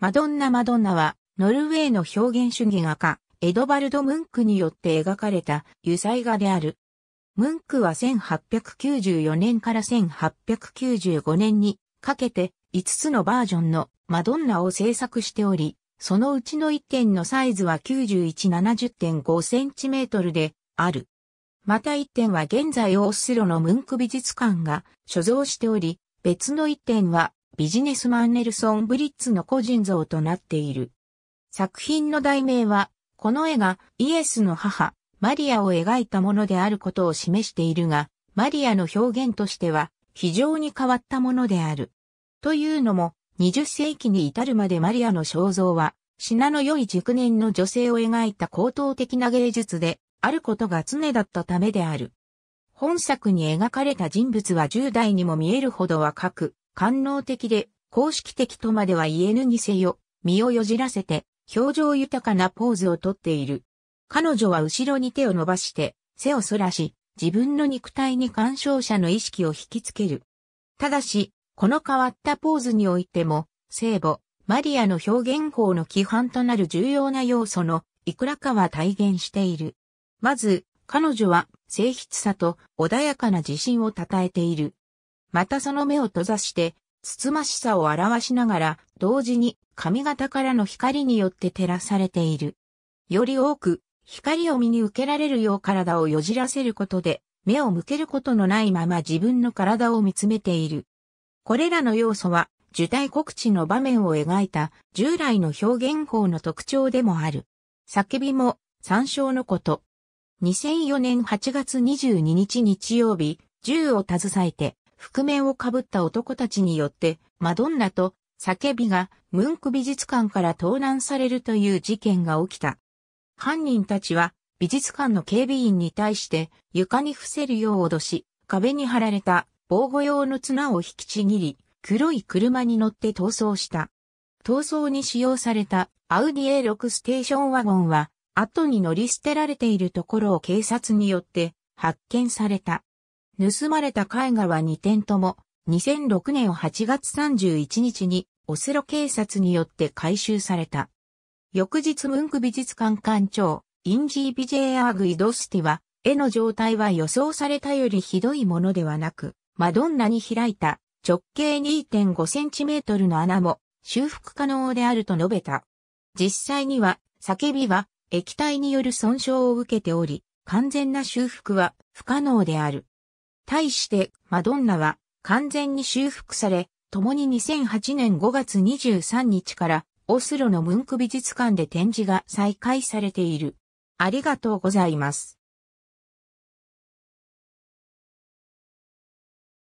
マドンナ・マドンナは、ノルウェーの表現主義画家、エドバルド・ムンクによって描かれた油彩画である。ムンクは1894年から1895年にかけて5つのバージョンのマドンナを制作しており、そのうちの1点のサイズは9170.5センチメートルである。また1点は現在オースロのムンク美術館が所蔵しており、別の1点はビジネスマンネルソン・ブリッツの個人像となっている。作品の題名は、この絵がイエスの母、マリアを描いたものであることを示しているが、マリアの表現としては非常に変わったものである。というのも、20世紀に至るまでマリアの肖像は、品の良い熟年の女性を描いた高等的な芸術で、あることが常だったためである。本作に描かれた人物は10代にも見えるほど若く、官能的で公式的とまでは言えぬにせよ、身をよじらせて、表情豊かなポーズをとっている。彼女は後ろに手を伸ばして、背を反らし、自分の肉体に干渉者の意識を引きつける。ただし、この変わったポーズにおいても、聖母、マリアの表現法の規範となる重要な要素のいくらかは体現している。まず、彼女は、静実さと穏やかな自信を称えている。またその目を閉ざして、つつましさを表しながら、同時に髪型からの光によって照らされている。より多く、光を身に受けられるよう体をよじらせることで、目を向けることのないまま自分の体を見つめている。これらの要素は、受体告知の場面を描いた従来の表現法の特徴でもある。叫びも参照のこと。2004年8月22日日曜日、銃を携えて覆面をかぶった男たちによって、マドンナと叫びがムンク美術館から盗難されるという事件が起きた。犯人たちは美術館の警備員に対して床に伏せるよう脅し、壁に貼られた防護用の綱を引きちぎり、黒い車に乗って逃走した。逃走に使用されたアウディ A6 ステーションワゴンは後に乗り捨てられているところを警察によって発見された。盗まれた絵画は2点とも、2006年8月31日にオスロ警察によって回収された。翌日ムンク美術館館長、インジー・ビジェアーグ・イドスティは、絵の状態は予想されたよりひどいものではなく、マドンナに開いた直径2.5センチメートルの穴も修復可能であると述べた。実際には、叫びは液体による損傷を受けており、完全な修復は不可能である。対してマドンナは完全に修復され、共に2008年5月23日からオスロのムンク美術館で展示が再開されている。ありがとうございます。